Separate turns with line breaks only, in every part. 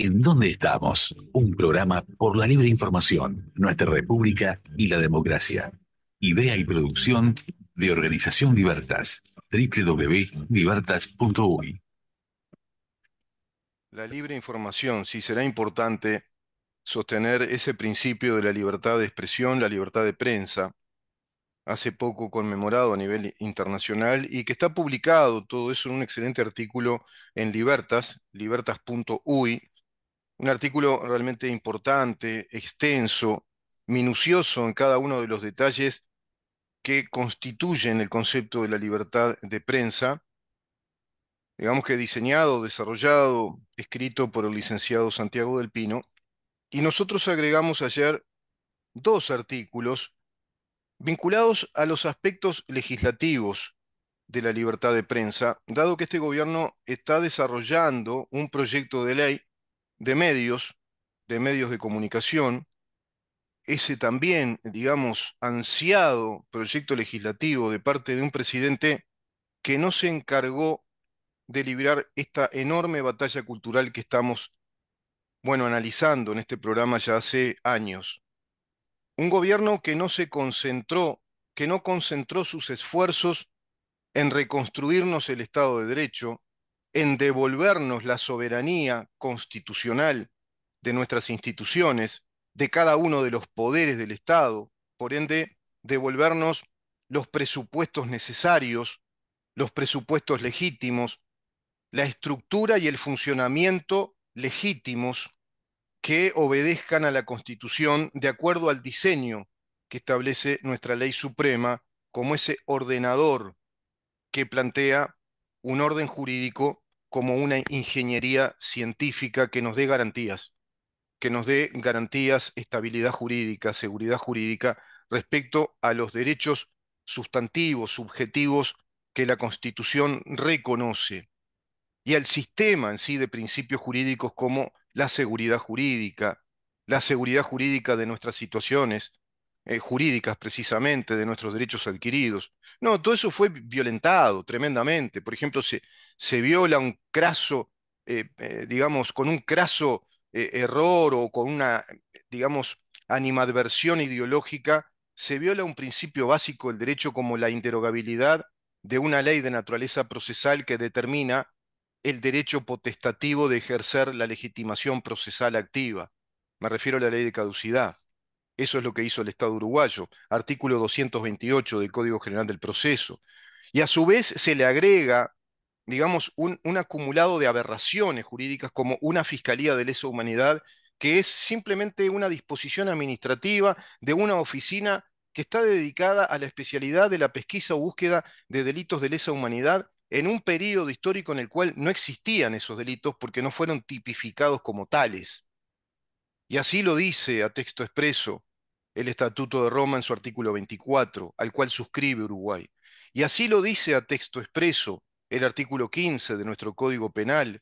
En dónde estamos, un programa por la libre información, nuestra república y la democracia. Idea y producción de Organización Libertas, www.libertas.uy.
La libre información, sí será importante sostener ese principio de la libertad de expresión, la libertad de prensa, hace poco conmemorado a nivel internacional y que está publicado todo eso en un excelente artículo en Libertas, libertas.uy, un artículo realmente importante, extenso, minucioso en cada uno de los detalles que constituyen el concepto de la libertad de prensa, digamos que diseñado, desarrollado, escrito por el licenciado Santiago del Pino, y nosotros agregamos ayer dos artículos vinculados a los aspectos legislativos de la libertad de prensa, dado que este gobierno está desarrollando un proyecto de ley de medios, de medios de comunicación, ese también, digamos, ansiado proyecto legislativo de parte de un presidente que no se encargó de librar esta enorme batalla cultural que estamos, bueno, analizando en este programa ya hace años. Un gobierno que no se concentró, que no concentró sus esfuerzos en reconstruirnos el Estado de Derecho, en devolvernos la soberanía constitucional de nuestras instituciones, de cada uno de los poderes del Estado, por ende, devolvernos los presupuestos necesarios, los presupuestos legítimos, la estructura y el funcionamiento legítimos que obedezcan a la Constitución de acuerdo al diseño que establece nuestra ley suprema como ese ordenador que plantea un orden jurídico como una ingeniería científica que nos dé garantías, que nos dé garantías, estabilidad jurídica, seguridad jurídica respecto a los derechos sustantivos, subjetivos que la Constitución reconoce y al sistema en sí de principios jurídicos como la seguridad jurídica, la seguridad jurídica de nuestras situaciones, eh, jurídicas precisamente de nuestros derechos adquiridos. No, todo eso fue violentado tremendamente. Por ejemplo, se, se viola un craso, eh, eh, digamos, con un craso error o con una, digamos, animadversión ideológica, se viola un principio básico del derecho como la interrogabilidad de una ley de naturaleza procesal que determina el derecho potestativo de ejercer la legitimación procesal activa. Me refiero a la ley de caducidad. Eso es lo que hizo el Estado uruguayo, artículo 228 del Código General del Proceso. Y a su vez se le agrega, digamos, un, acumulado de aberraciones jurídicas como una Fiscalía de Lesa Humanidad, que es simplemente una disposición administrativa de una oficina que está dedicada a la especialidad de la pesquisa o búsqueda de delitos de lesa humanidad en un periodo histórico en el cual no existían esos delitos porque no fueron tipificados como tales. Y así lo dice a texto expreso el Estatuto de Roma en su artículo 24, al cual suscribe Uruguay. Y así lo dice a texto expreso el artículo 15 de nuestro Código Penal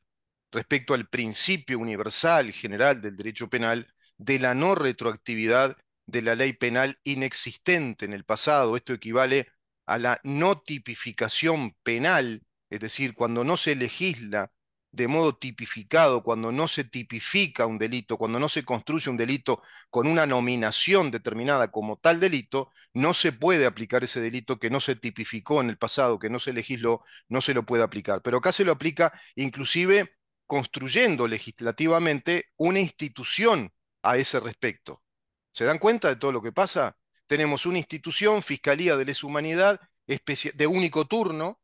respecto al principio universal general del derecho penal de la no retroactividad de la ley penal inexistente en el pasado. Esto equivale a la no tipificación penal, es decir, cuando no se legisla de modo tipificado, cuando no se tipifica un delito, cuando no se construye un delito con una nominación determinada como tal delito, no se puede aplicar ese delito que no se tipificó en el pasado, que no se legisló, no se lo puede aplicar. Pero acá se lo aplica inclusive construyendo legislativamente una institución a ese respecto. ¿Se dan cuenta de todo lo que pasa? Tenemos una institución, Fiscalía de les Humanidad, de único turno,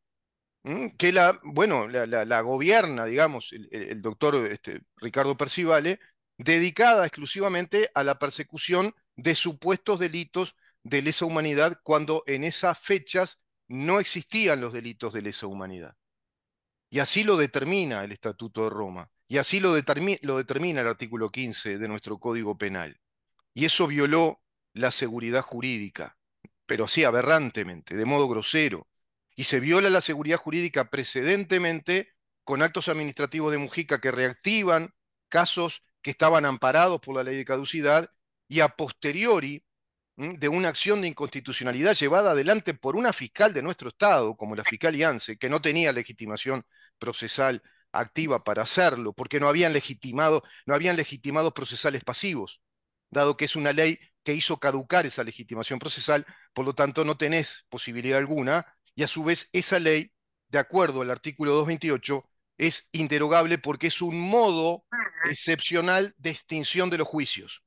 Mm, que la, bueno, la, gobierna, digamos, el, doctor este, Ricardo Percivale, dedicada exclusivamente a la persecución de supuestos delitos de lesa humanidad cuando en esas fechas no existían los delitos de lesa humanidad. Y así lo determina el Estatuto de Roma, y así lo, lo determina el artículo 15 de nuestro Código Penal. Y eso violó la seguridad jurídica, pero así aberrantemente, de modo grosero y se viola la seguridad jurídica precedentemente con actos administrativos de Mujica que reactivan casos que estaban amparados por la ley de caducidad y a posteriori de una acción de inconstitucionalidad llevada adelante por una fiscal de nuestro Estado, como la fiscal Iance, que no tenía legitimación procesal activa para hacerlo, porque no habían legitimado, no habían legitimado procesales pasivos, dado que es una ley que hizo caducar esa legitimación procesal, por lo tanto no tenés posibilidad alguna y a su vez esa ley, de acuerdo al artículo 228, es interrogable porque es un modo ah. excepcional de extinción de los juicios.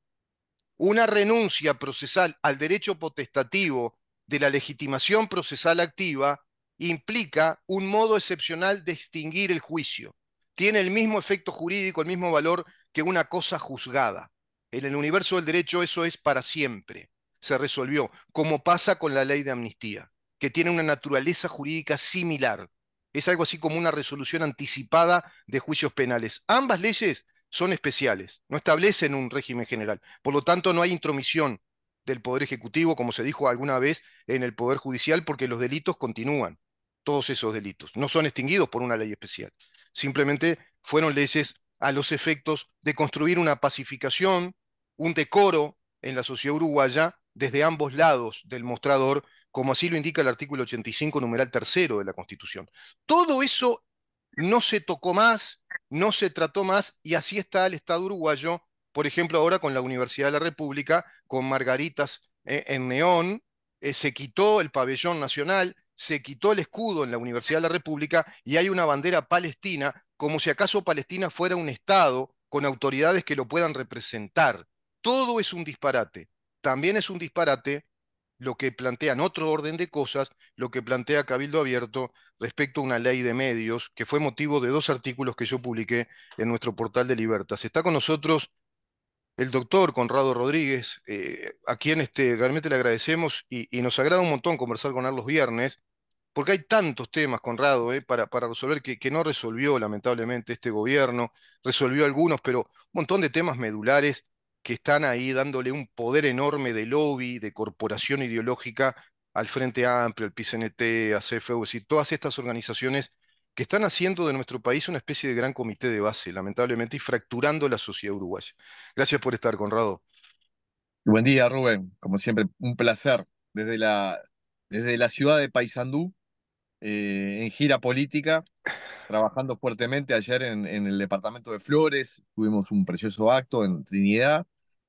Una renuncia procesal al derecho potestativo de la legitimación procesal activa implica un modo excepcional de extinguir el juicio. Tiene el mismo efecto jurídico, el mismo valor que una cosa juzgada. En el universo del derecho eso es para siempre. Se resolvió, como pasa con la ley de amnistía que tiene una naturaleza jurídica similar. Es algo así como una resolución anticipada de juicios penales. Ambas leyes son especiales, no establecen un régimen general. Por lo tanto, no hay intromisión del Poder Ejecutivo, como se dijo alguna vez en el Poder Judicial, porque los delitos continúan, todos esos delitos. No son extinguidos por una ley especial. Simplemente fueron leyes a los efectos de construir una pacificación, un decoro en la sociedad uruguaya desde ambos lados del mostrador como así lo indica el artículo 85, numeral tercero de la Constitución. Todo eso no se tocó más, no se trató más, y así está el Estado uruguayo, por ejemplo, ahora con la Universidad de la República, con margaritas eh, en neón, eh, se quitó el pabellón nacional, se quitó el escudo en la Universidad de la República y hay una bandera palestina, como si acaso Palestina fuera un Estado con autoridades que lo puedan representar. Todo es un disparate. También es un disparate lo que plantean otro orden de cosas, lo que plantea Cabildo Abierto respecto a una ley de medios, que fue motivo de dos artículos que yo publiqué en nuestro portal de Libertas. Está con nosotros el doctor Conrado Rodríguez, eh, a quien este, realmente le agradecemos y, nos agrada un montón conversar con él los viernes, porque hay tantos temas, Conrado, eh, para, resolver que, que no resolvió lamentablemente este gobierno, resolvió algunos, pero un montón de temas medulares que están ahí dándole un poder enorme de lobby, de corporación ideológica al Frente Amplio, al PCNT, a CFU, es decir, todas estas organizaciones que están haciendo de nuestro país una especie de gran comité de base, lamentablemente, y fracturando la sociedad uruguaya. Gracias por estar, Conrado.
Buen día, Rubén. Como siempre, un placer desde la, desde la ciudad de Paysandú, eh, en gira política, trabajando fuertemente ayer en, el departamento de Flores. Tuvimos un precioso acto en Trinidad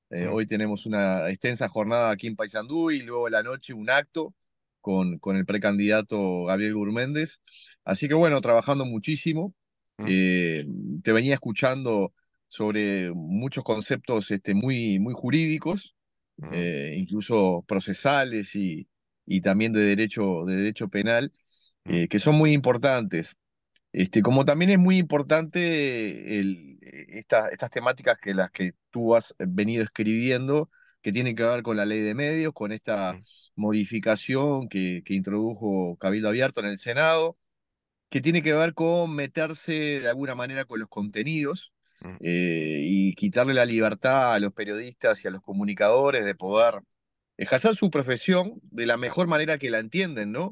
eh, mm. hoy tenemos una extensa jornada aquí en Paysandú y luego la noche un acto con, con el precandidato Gabriel Gurméndez. Así que bueno, trabajando muchísimo. Mm. Eh, te venía escuchando sobre muchos conceptos este, muy, muy jurídicos, mm. eh, incluso procesales y, y también de derecho, de derecho penal, que son muy importantes. Este, como también es muy importante el, e, esta, estas temáticas que las que tú has venido escribiendo, que tienen que ver con la ley de medios, con esta modificación que, introdujo Cabildo Abierto en el Senado, que tiene que ver con meterse de alguna manera con los contenidos mm. eh, y quitarle la libertad a los periodistas y a los comunicadores de poder ejercer su profesión de la mejor manera que la entienden, ¿no?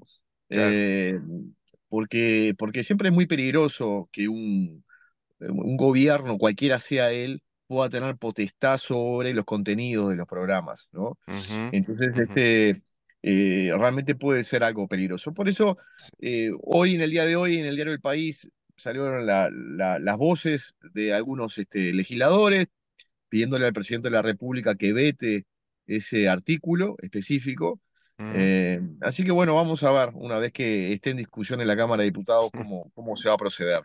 Eh, porque, porque siempre es muy peligroso que eh, un, gobierno, cualquiera sea él, pueda tener potestad sobre los contenidos de los programas, ¿no? Entonces, este, eh, realmente puede ser algo peligroso. Por eso, eh, hoy, en el día de hoy, en el diario El País, salieron la, las voces de algunos este, legisladores pidiéndole al presidente de la República que vete ese artículo específico. Eh, así que bueno, vamos a ver una vez que esté en discusión en la Cámara de Diputados cómo, se va a proceder.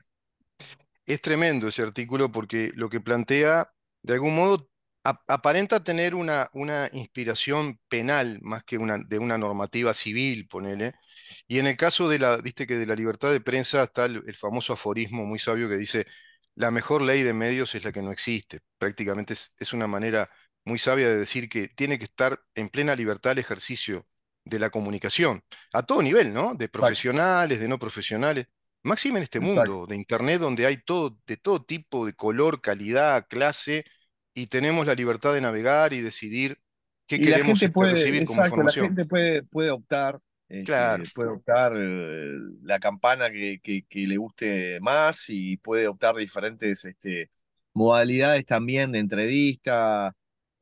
Es tremendo ese artículo porque lo que plantea, de algún modo, aparenta
tener una, una inspiración penal más que una, de una normativa civil, ponele. Y en el caso de la, viste que de la libertad de prensa está el, famoso aforismo muy sabio que dice, la mejor ley de medios es la que no existe. Prácticamente es, es una manera muy sabia de decir que tiene que estar en plena libertad el ejercicio de la comunicación, a todo nivel, ¿no? De profesionales, de no profesionales. Máximo en este mundo de Internet donde hay todo, de todo tipo, de color, calidad, clase, y tenemos la libertad de
navegar y decidir qué queremos este, recibir como información. La gente puede, puede optar, este, claro. puede optar eh, la campana que, que, le guste más y puede optar diferentes este, modalidades también de entrevista,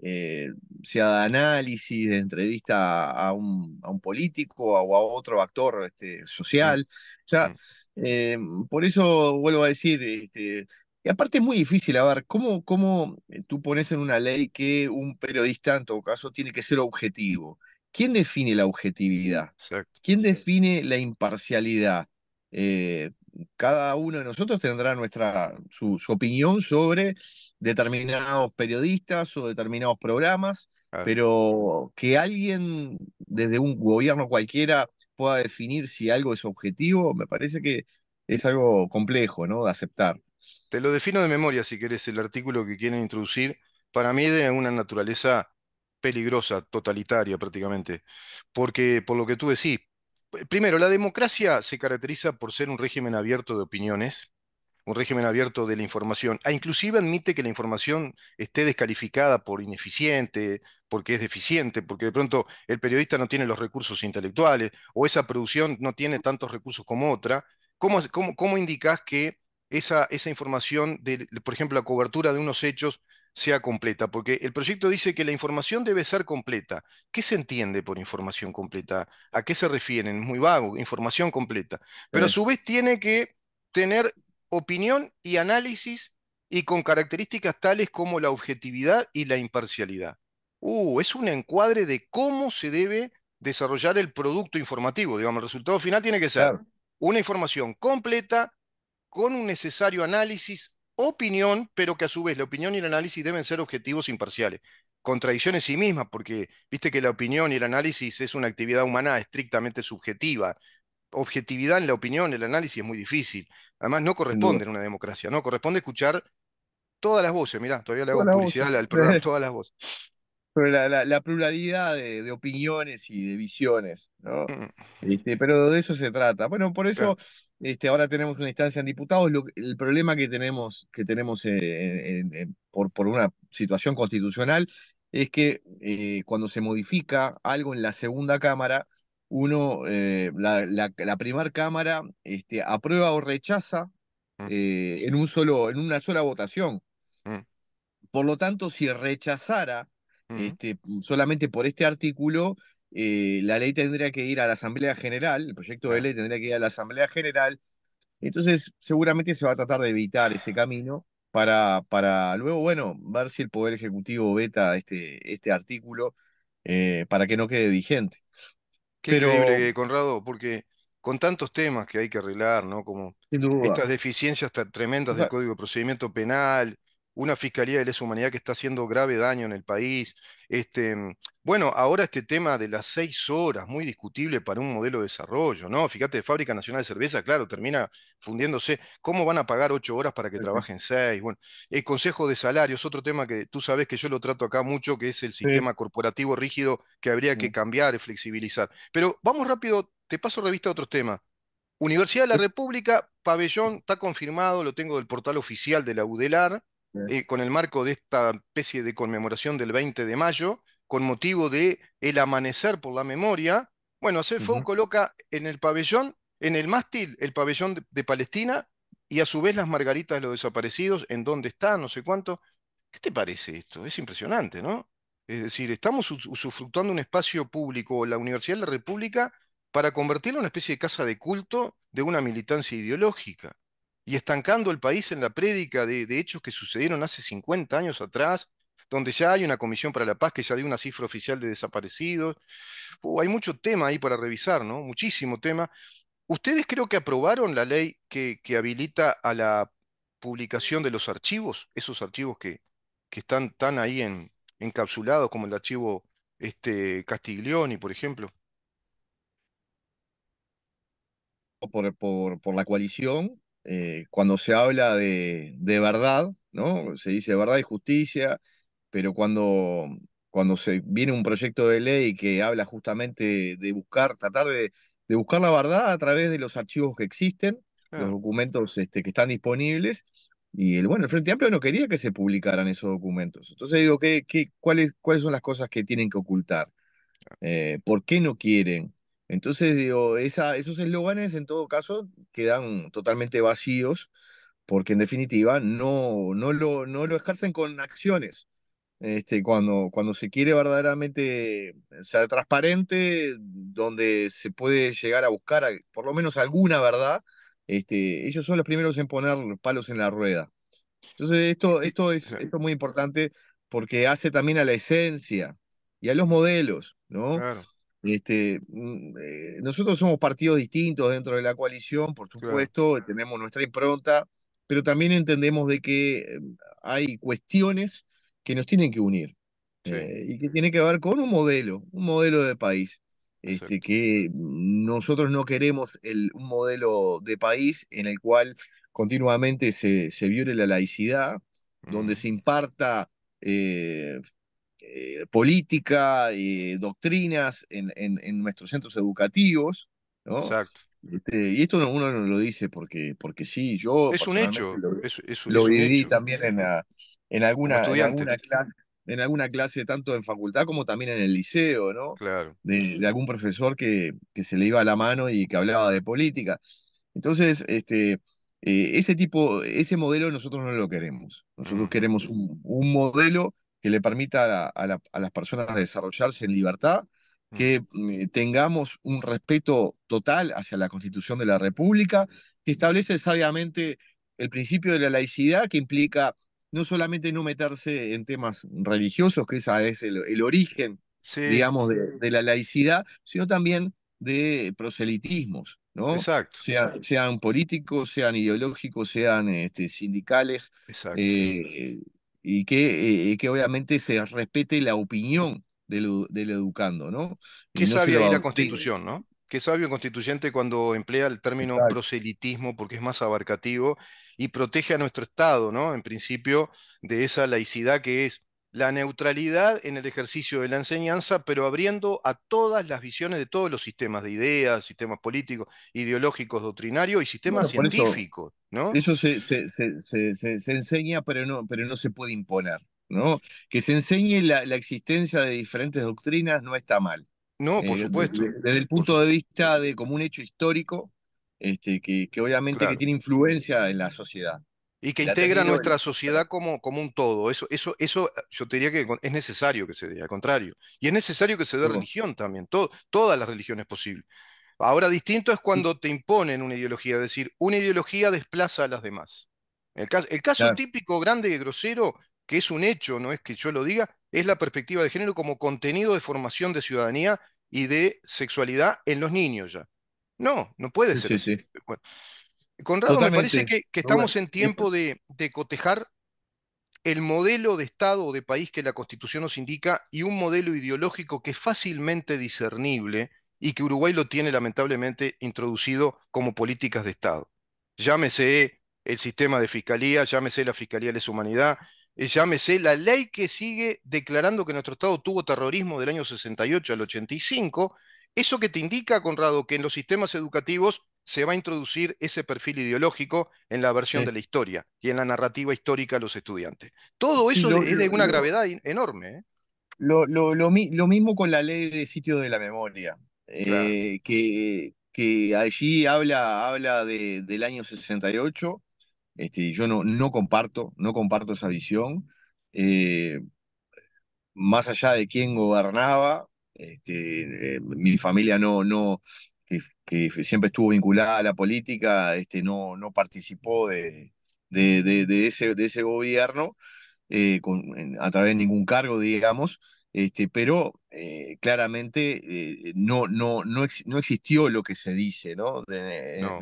eh, sea de análisis, de entrevista a un, a un político o a otro actor este, mm, social. O sea, mm. eh, por eso vuelvo a decir, este, y aparte es muy difícil, a ver, ¿cómo, ¿cómo eh, tú pones en una ley que un periodista, en todo caso, tiene que ser objetivo? ¿Quién define la objetividad? ¿Quién define la imparcialidad? cada uno de nosotros tendrá nuestra, su, opinión sobre determinados periodistas o determinados programas, pero que alguien desde un gobierno cualquiera pueda definir si algo es objetivo, me parece que es algo complejo, ¿no? De aceptar. Te lo defino de memoria, si querés, el artículo que quieren introducir. Para mí es de una
naturaleza peligrosa, totalitaria prácticamente. Porque, por lo que tú decís, primero, la democracia se caracteriza por ser un régimen abierto de opiniones, un régimen abierto de la información, a e inclusive admite que la información esté descalificada por ineficiente, porque es deficiente, porque de pronto el periodista no tiene los recursos intelectuales o esa producción no tiene tantos recursos como otra. ¿Cómo, indicas que esa, información, por ejemplo, la cobertura de unos hechos sea completa, porque el proyecto dice que la información debe ser completa. ¿Qué se entiende por información completa? ¿A qué se refieren? Es muy vago, información completa. Pero a su vez tiene que tener opinión y análisis y con características tales como la objetividad y la imparcialidad. Uh, es un encuadre de cómo se debe desarrollar el producto informativo. Digamos, el resultado final tiene que ser una información completa, con un necesario análisis, opinión, pero que a su vez la opinión y el análisis deben ser objetivos imparciales. Contradicción en sí misma, porque viste que la opinión y el análisis es una actividad humana estrictamente subjetiva. Objetividad en la opinión, el análisis es muy difícil. Además, no corresponde en una
democracia, ¿no? Corresponde escuchar todas las voces. Mirá, todavía le hago publicidad al programa, todas las voces. la, pluralidad de, opiniones y de visiones, ¿no? Mm. Este, pero de eso se trata. Bueno, por eso. Este, ahora tenemos una instancia en diputados. el problema que tenemos, que tenemos eh, por, por, una situación constitucional es que eh, cuando se modifica algo en la segunda cámara, uno, eh, la, la, primera cámara este, aprueba o rechaza mm. en, un solo, en una sola votación. Mm. Por lo tanto, si rechazara mm. este, solamente por este artículo, eh, la ley tendría que ir a la Asamblea General, el proyecto de ley tendría que ir a la Asamblea General, entonces seguramente se va a tratar de evitar ese camino para, para luego, bueno, ver si el Poder Ejecutivo veta este, este artículo eh, para que no quede vigente. Qué Pero...
Conrado, porque con tantos temas que hay que arreglar, ¿no? Como estas deficiencias tremendas del Código de Procedimiento Penal, una fiscalía de lesa humanidad que está haciendo grave daño en el país. Este, mm, bueno, ahora este tema de las seis horas, muy discutible para un modelo de desarrollo, ¿no? Fíjate, Fábrica Nacional de Cerveza, claro, termina fundiéndose. ¿Cómo van a pagar ocho horas para que trabajen seis? Bueno, el Consejo de Salarios, otro tema que tú sabes que yo lo trato acá mucho, que es el sistema corporativo rígido que habría que cambiar y flexibilizar. Pero vamos rápido, te paso revista a otros temas. Universidad de la República, pabellón, está confirmado, lo tengo del portal oficial de la UDELAR. Eh, con el marco de esta especie de conmemoración del 20 de mayo, con motivo de el amanecer por la memoria. Bueno, se coloca en el pabellón, en el mástil, el pabellón de, Palestina y a su vez las margaritas de los desaparecidos, en dónde están, no sé cuánto. ¿Qué te parece esto? Es impresionante, ¿no? Es decir, estamos usufructuando un espacio público, la Universidad de la República, para convertirlo en una especie de casa de culto de una militancia ideológica y estancando el país en la prédica de, hechos que sucedieron hace 50 años atrás, donde ya hay una comisión para la paz que ya dio una cifra oficial de desaparecidos. Uh, hay mucho tema ahí para revisar, ¿no? Muchísimo tema. Ustedes creo que aprobaron la ley que, habilita a la publicación de los archivos, esos archivos que, están tan ahí
encapsulados, como el archivo este, Castiglioni, por ejemplo. Por, por, por, la coalición eh, cuando se habla de, verdad, ¿no? Se dice verdad y justicia, pero cuando, cuando se viene un proyecto de ley que habla justamente de buscar, tratar de, buscar la verdad a través de los archivos que existen, los documentos este, que están disponibles, y el, bueno, el Frente Amplio no quería que se publicaran esos documentos. Entonces digo, ¿qué, cuáles, ¿cuáles son las cosas que tienen que ocultar? Eh, ¿Por qué no quieren? Entonces, digo, esos eslóganes en todo caso quedan totalmente vacíos porque en definitiva no, no, lo, no lo ejercen con acciones. Este, cuando, cuando se quiere verdaderamente ser transparente, donde se puede llegar a buscar eh, por lo menos alguna verdad, este, ellos son los primeros en poner palos en la rueda. Entonces, esto, este, esto, es, esto es muy importante porque hace también a la esencia y a los modelos, ¿no? Claro. Este, mm, eh, nosotros somos partidos distintos dentro de la coalición, por supuesto, eh, tenemos nuestra impronta, pero también entendemos de que eh, hay cuestiones que nos tienen que unir y que tiene que ver con un modelo, un modelo de país. Este, que nosotros no queremos el, un modelo de país en el cual continuamente se, se viole la laicidad, donde mm. se imparta eh, política, y eh, doctrinas en, en, nuestros centros educativos. ¿no? Exacto. Este, y esto uno no lo dice porque, porque sí, yo... Es un hecho. Lo, es, lo viví también en, ah, en, alguna, alguna, clase, tanto en facultad como también en el liceo, ¿no? Claro. De, algún profesor que, que, se le iba a la mano y que hablaba de política. Entonces, este, eh, ese tipo, ese modelo nosotros no lo queremos. Nosotros mm. queremos un modelo que le permita a, las personas desarrollarse en libertad, mm. que mm, tengamos un respeto total hacia la Constitución de la República, que establece sabiamente el principio de la laicidad, que implica no solamente no meterse en temas religiosos, que esa es el, el origen, digamos, de, la laicidad, sino también de proselitismos, ¿no? Exacto. Sea, sean políticos, sean ideológicos, sean este, sindicales. Exacto. Eh, y que, eh, que obviamente se respete la opinión del, educando, ¿no? Qué sabio la constitución, ¿no? Qué sabio
el constituyente cuando emplea el término proselitismo porque es más abarcativo y protege a nuestro Estado, ¿no? En principio, de esa laicidad que es la neutralidad en el ejercicio de la enseñanza, pero abriendo a todas las visiones de todos los sistemas de ideas,
sistemas políticos,
ideológicos, doctrinarios y sistemas científicos.
Eso, ¿no? eso se, enseña, pero no, pero no se puede imponer. ¿no? Que se enseñe la, existencia de diferentes doctrinas no está mal. No, por eh, supuesto. Desde, el punto de vista de como un hecho histórico, este, que, que obviamente que tiene influencia en la sociedad. Y que integra nuestra
sociedad como, como un todo. Eso, eso, eso ah, yo te diría que es necesario que se dé, al contrario. Y es necesario que se dé religión también, todas las religiones posibles. Ahora, distinto es cuando te imponen una ideología, es decir, una ideología desplaza a las demás. El caso, típico, grande y grosero, que es un hecho, no es que yo lo diga, es la perspectiva de género como contenido de formación de ciudadanía y de sexualidad en los niños ya. No, no puede ser. Sí, Conrado, me parece que, estamos en tiempo de, cotejar el modelo de Estado o de país que la Constitución nos indica y un modelo ideológico que es fácilmente discernible y que Uruguay lo tiene lamentablemente introducido como políticas de Estado. Llámese el sistema de fiscalía, llámese la Fiscalía de la Humanidad, eh, llámese la ley que sigue declarando que nuestro Estado tuvo terrorismo del año 68 al 85, eso que te indica, Conrado, que en los sistemas educativos se va a introducir ese perfil ideológico en la versión de la historia y en la narrativa histórica de los estudiantes.
Todo eso es de una gravedad enorme. ¿eh? Lo, mismo con la ley de sitio de la memoria, eh, que, que, allí habla, habla de, del año 68. Este, yo no, no comparto, no comparto esa visión. Eh, más allá de quién gobernaba, este, mi familia no, no, que, siempre estuvo vinculada a la política, este, no, no participó de, de, ese, de ese gobierno eh, a través de ningún cargo, digamos, este, pero eh, claramente eh, no, no, no, existió lo que se dice ¿no? en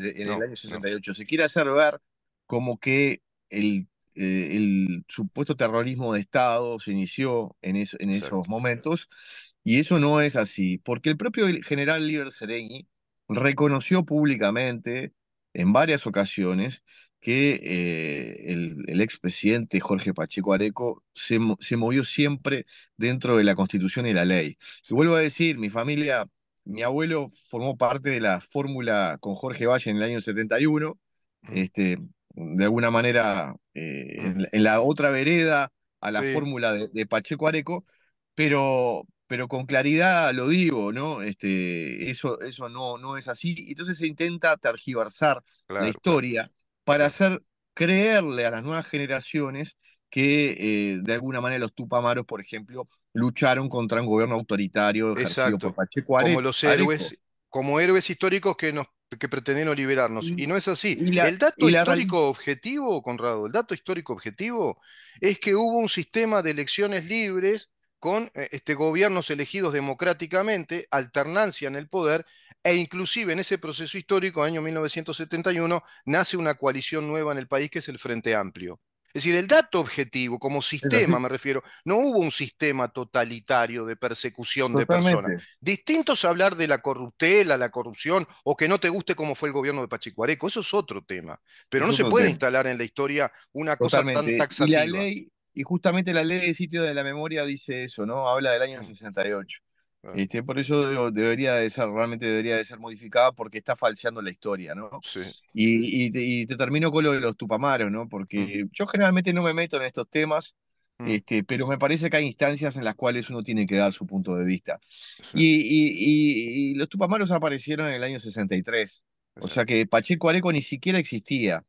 el año 68. Se quiere hacer ver como que el, el supuesto terrorismo de Estado se inició en, en esos momentos, y eso no es así, porque el propio general Liber Sereni reconoció públicamente en varias ocasiones que eh, el, expresidente Jorge Pacheco Areco se, movió siempre dentro de la constitución y la ley. Y vuelvo a decir, mi familia, mi abuelo formó parte de la fórmula con Jorge Valle en el año 71, este, de alguna manera eh, en, la, otra vereda a la fórmula de Pacheco Areco, pero pero con claridad lo digo, ¿no? Este, eso, eso no, no es así. Entonces se intenta tergiversar la historia para hacer creerle a las nuevas generaciones que eh, de alguna manera los tupamaros, por ejemplo, lucharon contra un gobierno autoritario Exacto. como los héroes,
como héroes históricos que nos que pretendieron liberarnos. Y, no es así. el dato histórico objetivo, Conrado, el dato histórico objetivo es que hubo un sistema de elecciones libres con eh, este, gobiernos elegidos democráticamente, alternancia en el poder, e inclusive en ese proceso histórico, año 1971, nace una coalición nueva en el país que es el Frente Amplio. Es decir, el dato objetivo, como sistema me refiero, no hubo un sistema totalitario de persecución de personas. Distinto es hablar de la corruptela, la corrupción, o que no te guste cómo fue el gobierno de Pachicuareco, eso es otro tema. Pero no se puede instalar en la historia una cosa tan taxativa. Y la
ley, y justamente la ley de sitio de la memoria dice eso, ¿no? Habla del año 68. Mm. Este, por eso debería ser, realmente debería de ser modificada porque está falseando la historia, ¿no? Sí. Y, te, termino con lo de los tupamaros, ¿no? Porque mm. yo generalmente no me meto en estos temas, mm. este, pero me parece que hay instancias en las cuales uno tiene que dar su punto de vista. Y, y, los tupamaros aparecieron en el año 63, o sea que Pacheco Areco ni siquiera existía.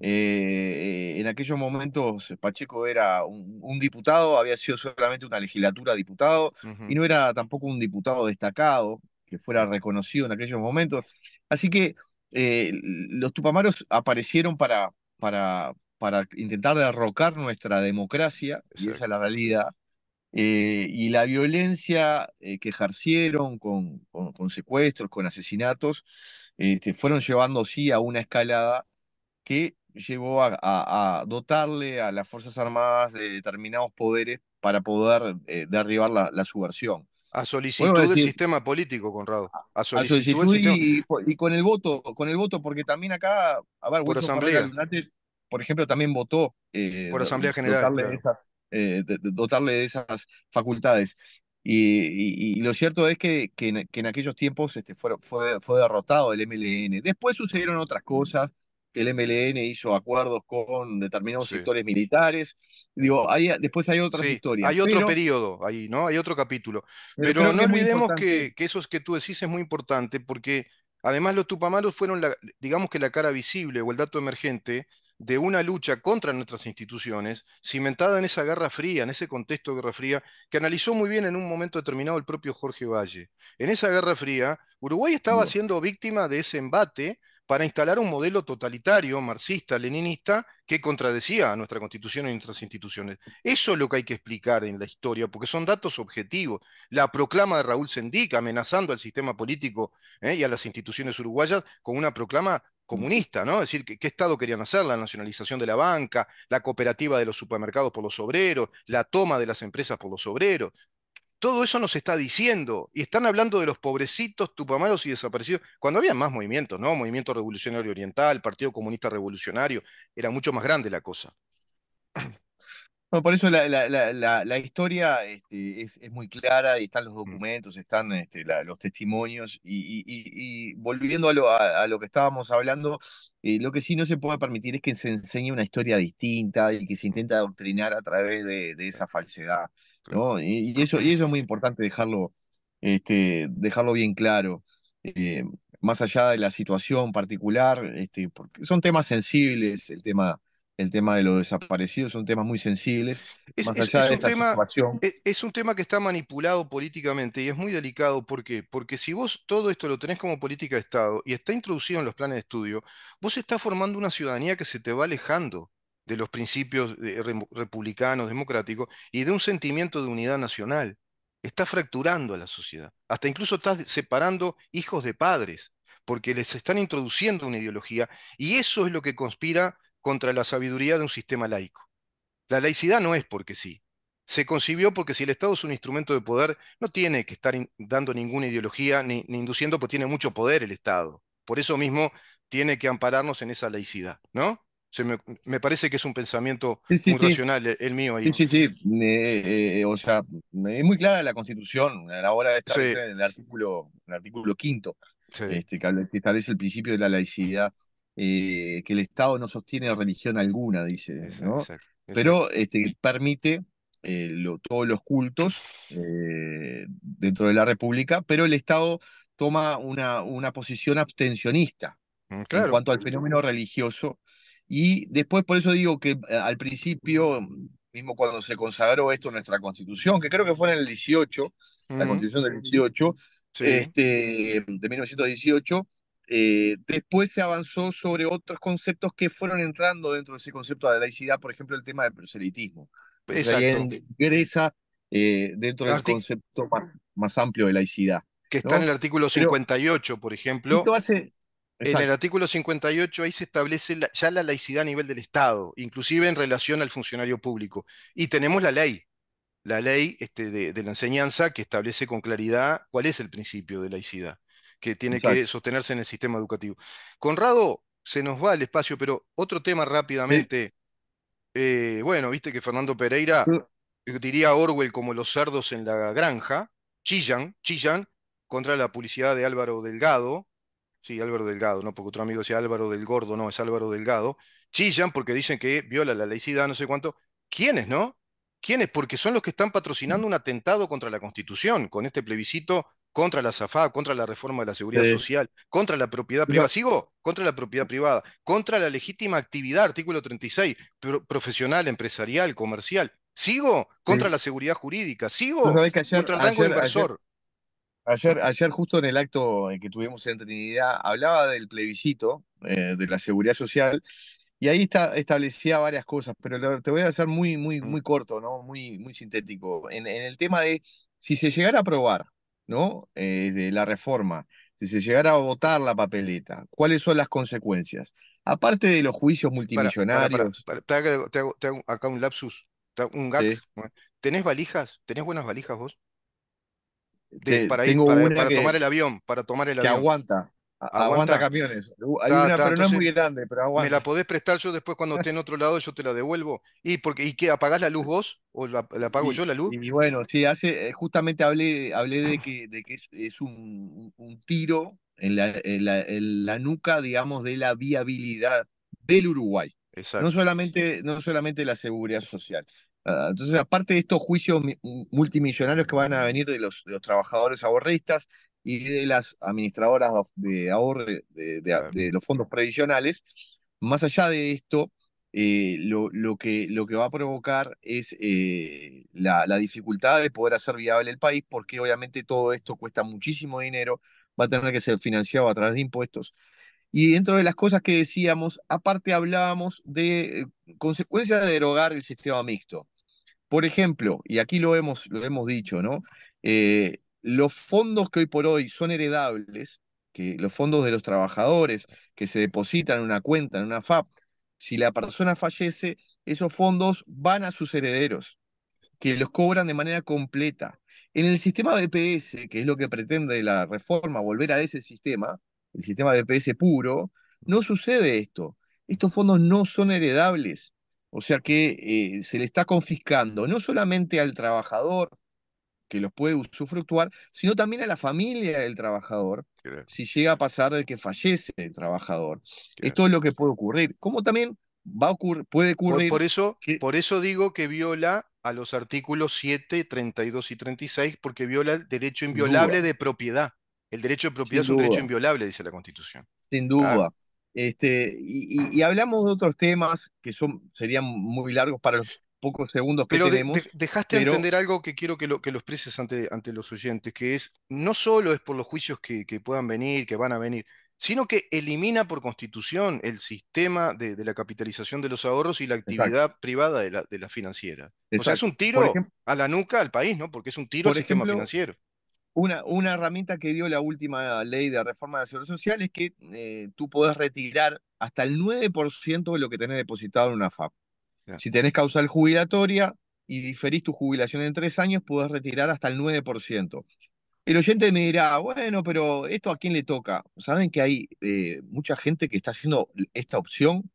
Eh, en aquellos momentos eh, Pacheco era un, diputado, había sido solamente una legislatura diputado y no era tampoco un diputado destacado que fuera reconocido en aquellos momentos. Así que eh, los tupamaros aparecieron para, para, para intentar derrocar nuestra democracia, esa es la realidad. y la violencia que ejercieron con, con, secuestros, con asesinatos, este, fueron llevando sí a una escalada que llevó a, dotarle a las Fuerzas Armadas de determinados poderes para poder eh, derribar la, subversión. A solicitud del sistema político, Conrado. A solicitud, y, y, con el voto, con el voto, porque también acá, a ver, por asamblea. por ejemplo, también votó eh, por asamblea general eh, dotarle, de esas facultades. Y, lo cierto es que, que, en, aquellos tiempos este, fue, fue, fue derrotado el MLN. Después sucedieron otras cosas, el MLN hizo acuerdos con determinados sectores militares. Digo, hay, después hay otras historias. Hay otro periodo ahí, ¿no?
Hay otro capítulo. Pero, no olvidemos que, que, eso que tú decís es muy importante porque además los tupamaros fueron, la, digamos que la cara visible o el dato emergente de una lucha contra nuestras instituciones, cimentada en esa guerra fría, en ese contexto de guerra fría, que analizó muy bien en un momento determinado el propio Jorge Valle. En esa guerra fría, Uruguay estaba siendo víctima de ese embate para instalar un modelo totalitario, marxista, leninista, que contradecía a nuestra constitución y nuestras instituciones. Eso es lo que hay que explicar en la historia, porque son datos objetivos. La proclama de Raúl Sendic amenazando al sistema político ¿eh? y a las instituciones uruguayas con una proclama comunista, ¿no? Es decir, ¿qué, Estado querían hacer? La nacionalización de la banca, la cooperativa de los supermercados por los obreros, la toma de las empresas por los obreros todo eso nos está diciendo. Y están hablando de los pobrecitos, tupamaros y desaparecidos, cuando había más movimientos, ¿no? Movimiento Revolucionario Oriental, Partido Comunista Revolucionario, era mucho más grande la
cosa. por eso la, historia este, es, muy clara y están los mm. documentos, están este, los testimonios y, volviendo a lo, que estábamos hablando, eh, lo que sí no se puede permitir es que se enseñe una historia distinta y que se intenta adoctrinar a través de esa falsedad. ¿no? Y, eso, y eso es muy importante dejarlo, este, dejarlo bien claro. Eh, más allá de la situación particular, este, porque son temas sensibles, el tema, el tema de los desaparecidos son temas muy sensibles. más allá de
e, Es, un tema que está manipulado políticamente y es muy delicado. ¿Por qué? Porque si vos todo esto lo tenés como política de Estado y está introducido en los planes de estudio, vos estás formando una ciudadanía que se te va alejando de los principios republicanos, democráticos, y de un sentimiento de unidad nacional. Está fracturando a la sociedad. Hasta incluso está separando hijos de padres, porque les están introduciendo una ideología, y eso es lo que conspira contra la sabiduría de un sistema laico. La laicidad no es porque sí. Se concibió porque si el Estado es un instrumento de poder, no tiene que estar dando ninguna ideología ni, induciendo, porque tiene mucho poder el Estado. Por eso mismo tiene que ampararnos en esa laicidad, ¿no? me, parece que es un
pensamiento
muy racional eh, el, mío. Ahí.
Sí, sí, sí. Eh, eh, o sea, es muy clara la Constitución a la hora de el artículo, el artículo quinto, este, que establece el principio de la laicidad, que el Estado no sostiene religión alguna, dice. Pero este, permite lo, todos los cultos dentro de la República, pero el Estado toma una, una posición abstencionista. Mm, en cuanto al fenómeno religioso, y después, por eso digo que eh, al principio, mm, mismo cuando se consagró esto en nuestra constitución, que creo que fue en el 18, la constitución del 18, este, mm, de 1918, eh, después se avanzó sobre otros conceptos que fueron entrando dentro de ese concepto de laicidad, por ejemplo, el tema del proselitismo.
Exacto. Que
ingresa eh, dentro del concepto más, amplio de laicidad. Que está en el artículo 58, por ejemplo.
Hace, en el artículo 58 ahí se establece ya la laicidad a nivel del Estado, inclusive en relación al funcionario público. Y tenemos la ley, la ley este, de, la enseñanza que establece con claridad cuál es el principio de laicidad, que tiene que sostenerse en el sistema educativo. Conrado, se nos va el espacio, pero otro tema rápidamente. Eh, bueno, viste que Fernando Pereira eh, diría Orwell como los cerdos en la granja, chillan, chillan contra la publicidad de Álvaro Delgado, sí, Álvaro Delgado, no, porque otro amigo decía Álvaro del Gordo, no, es Álvaro Delgado, chillan porque dicen que viola la laicidad, no sé cuánto. ¿Quiénes, no? ¿Quiénes? Porque son los que están patrocinando un atentado contra la Constitución, con este plebiscito contra la SAFA, contra la reforma de la seguridad social, contra la propiedad privada, sigo, contra la propiedad privada, contra la legítima actividad, artículo 36, profesional, empresarial, comercial, sigo, contra la seguridad jurídica, sigo, contra el rango inversor.
Ayer, ayer, justo en el acto que tuvimos en Trinidad, hablaba del plebiscito, eh, de la seguridad social, y ahí está, establecía varias cosas, pero te voy a hacer muy, muy, mm. muy corto, ¿no? Muy, muy sintético. En, el tema de si se llegara a aprobar, ¿no? Eh, de la reforma, si se llegara a votar la papeleta, ¿cuáles son las consecuencias? Aparte de los juicios multimillonarios. te,
hago, acá un lapsus, un gax. ¿Tenés valijas? ¿Tenés buenas valijas vos? para, ir, para, tomar el avión, para tomar el avión. aguanta,
aguanta, aguanta camiones. Hay una, pero no es muy
grande, pero aguanta. ¿Me la podés prestar yo después cuando esté en otro lado? Yo te la devuelvo. ¿Y, porque, ¿y qué? ¿Apagás la luz vos? ¿O la, apago yo la luz? Y bueno,
sí, hace, eh, justamente hablé, hablé de que, es, un, tiro en la, nuca, digamos, de la viabilidad del Uruguay. No solamente, no solamente la seguridad social. Ah, entonces, aparte de estos juicios multimillonarios que van a venir de los, trabajadores ahorristas y de las administradoras de ahorro de, los fondos previsionales, más allá de esto, eh, lo, que, lo que va a provocar es eh, la, dificultad de poder hacer viable el país, porque obviamente todo esto cuesta muchísimo dinero, va a tener que ser financiado a través de impuestos. Y dentro de las cosas que decíamos, aparte hablábamos de eh, consecuencias de derogar el sistema mixto. Por ejemplo, y aquí lo hemos, lo hemos dicho, ¿no? Eh, los fondos que hoy por hoy son heredables, que los fondos de los trabajadores que se depositan en una cuenta, en una FAP, si la persona fallece, esos fondos van a sus herederos, que los cobran de manera completa. En el sistema BPS, que es lo que pretende la reforma, volver a ese sistema, el sistema BPS puro, no sucede esto. Estos fondos no son heredables. O sea que eh, se le está confiscando no solamente al trabajador que los puede usufructuar, sino también a la familia del trabajador, si llega a pasar de que fallece el trabajador. Esto es lo que puede ocurrir. ¿Cómo también va puede ocurrir... Por, eso,
por eso digo que viola a los artículos 7, 32 y 36, porque viola el derecho inviolable de propiedad. El derecho de propiedad es un derecho inviolable, dice la Constitución.
Sin duda. Este, y, y, hablamos de otros temas que son, serían muy largos para los pocos segundos que pero tenemos. Pero dejaste entender algo que quiero que lo, que lo expreses
ante, ante los oyentes, que es, no solo es por los juicios que, que puedan venir, que van a venir, sino que elimina por constitución el sistema de, la capitalización de los ahorros y la actividad
privada de la, de la financiera. O sea, es un tiro a la nuca al país, ¿no? Porque es un tiro al sistema financiero. Una, herramienta que dio la última ley de reforma de seguridad social es que eh, tú podés retirar hasta el 9% de lo que tenés depositado en una FAP. Si tenés causal jubilatoria y diferís tu jubilación en tres años, podés retirar hasta el 9%. El oyente me dirá, bueno, pero ¿esto a quién le toca? Saben que hay eh, mucha gente que está haciendo esta opción.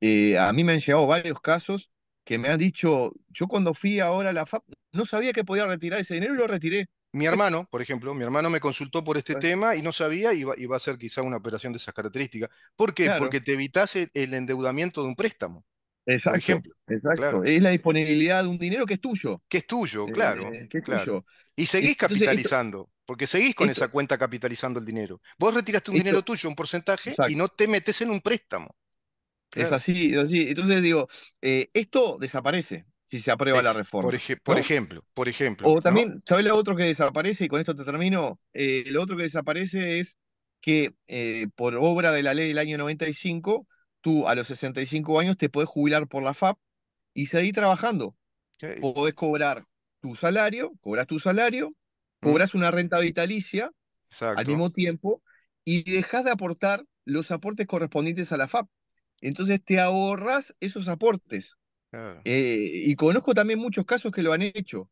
Eh, a mí me han llegado varios casos que me han dicho, yo cuando fui ahora a la FAP no sabía que podía retirar ese dinero y lo
retiré mi hermano, por ejemplo, mi hermano me consultó por este tema y no sabía y va, a ser quizá una operación de esas características. ¿Por qué? Porque te evitás el endeudamiento de un préstamo. Exacto. ejemplo. Exacto. Es la
disponibilidad
de un dinero que es tuyo. Que es tuyo, eh, claro. Eh, y seguís capitalizando, porque seguís con esa cuenta capitalizando el dinero. Vos retiraste un dinero tuyo, un
porcentaje, y no te metes en un préstamo. Es así, es así. Entonces digo, eh, esto desaparece si se aprueba la reforma. Por, ejemplo, por ejemplo. O también, ¿sabes lo otro que desaparece? Y con esto te termino. Eh, lo otro que desaparece es que eh, por obra de la ley del año 95, tú a los 65 años te puedes jubilar por la FAP y seguir trabajando. Podés cobrar tu salario, cobras tu salario, mm. cobras una renta vitalicia al mismo tiempo y dejas de aportar los aportes correspondientes a la FAP. Entonces te ahorras esos aportes. Eh, y conozco también muchos casos que lo han hecho.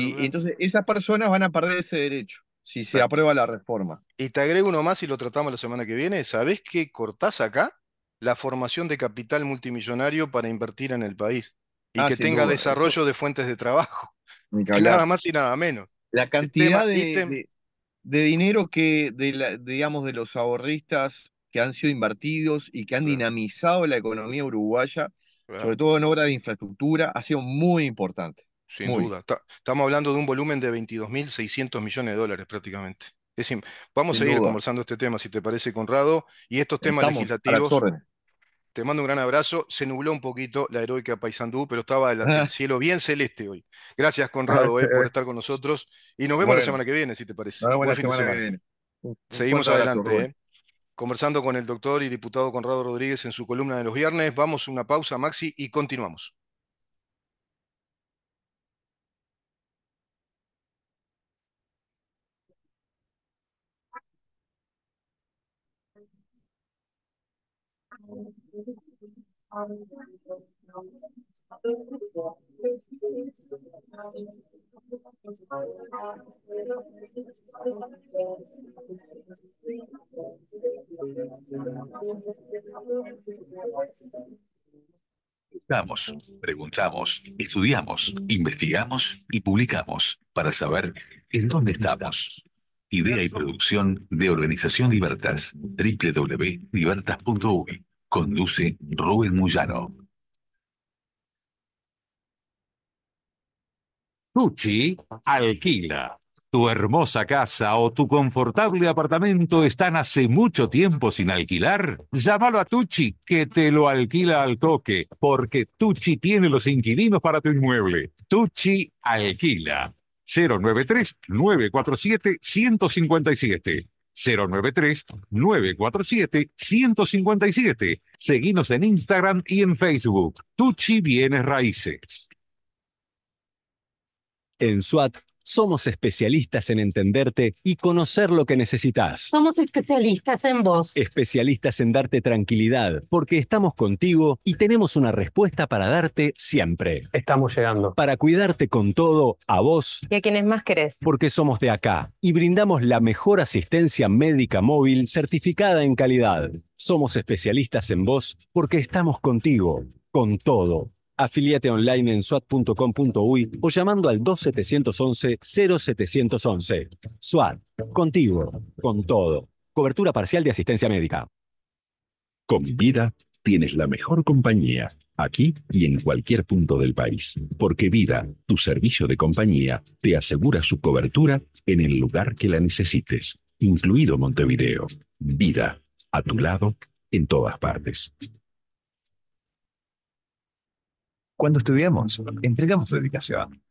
y, entonces esas personas van a perder ese derecho si se aprueba la reforma. Y te agrego uno más y lo tratamos la semana que
viene. ¿Sabés que cortás acá? La formación de capital multimillonario para invertir en el
país y ah, que tenga desarrollo de fuentes de trabajo. Nada
más y nada menos.
La cantidad de, dinero que, de digamos, de los ahorristas que han sido invertidos y que han dinamizado la economía uruguaya sobre todo en obra de infraestructura, ha sido muy importante. Sin duda. estamos hablando de un volumen de
22.600 millones de dólares prácticamente. Es vamos a seguir conversando este tema, si te parece, Conrado, y estos temas legislativos. Te mando un gran abrazo. Se nubló un poquito la heroica Paysandú, pero estaba el, cielo bien celeste hoy. Gracias, Conrado, eh, por estar con nosotros. Y nos vemos la semana que viene, si te parece. Buena semana semana. Que viene.
Seguimos adelante. eh
conversando con el doctor y diputado Conrado Rodríguez en su columna de los viernes. Vamos a una pausa, Maxi, y continuamos.
Buscamos, preguntamos, estudiamos, investigamos y publicamos para saber en dónde estamos. Idea y producción de Organización Libertas, www.libertas.org. Conduce Rubén Muyano Tucci alquila. Tu hermosa casa o tu confortable apartamento están hace mucho tiempo sin alquilar. Llámalo a Tucci, que te lo alquila al toque, porque Tucci tiene los inquilinos para tu inmueble. Tucci alquila. 093-947-157. 093-947-157. Seguimos en Instagram y en Facebook. Tucci Bienes Raíces. En SWAT somos
especialistas en entenderte y conocer lo que necesitas. Somos especialistas en vos. Especialistas en darte tranquilidad, porque estamos contigo y tenemos una respuesta para darte siempre. Estamos llegando. Para cuidarte con todo, a vos.
Y a quienes más querés.
Porque somos de acá y brindamos la mejor asistencia médica móvil certificada en calidad. Somos especialistas en vos porque estamos contigo, con todo Afiliate online en SWAT.com.uy o llamando al 2711-0711.
SWAT, contigo, con todo. Cobertura parcial de asistencia médica. Con vida tienes la mejor compañía, aquí y en cualquier punto del país. Porque vida, tu servicio de compañía, te asegura su cobertura en el lugar que la necesites, incluido Montevideo. Vida, a tu lado, en todas partes. Cuando estudiamos, entregamos dedicación.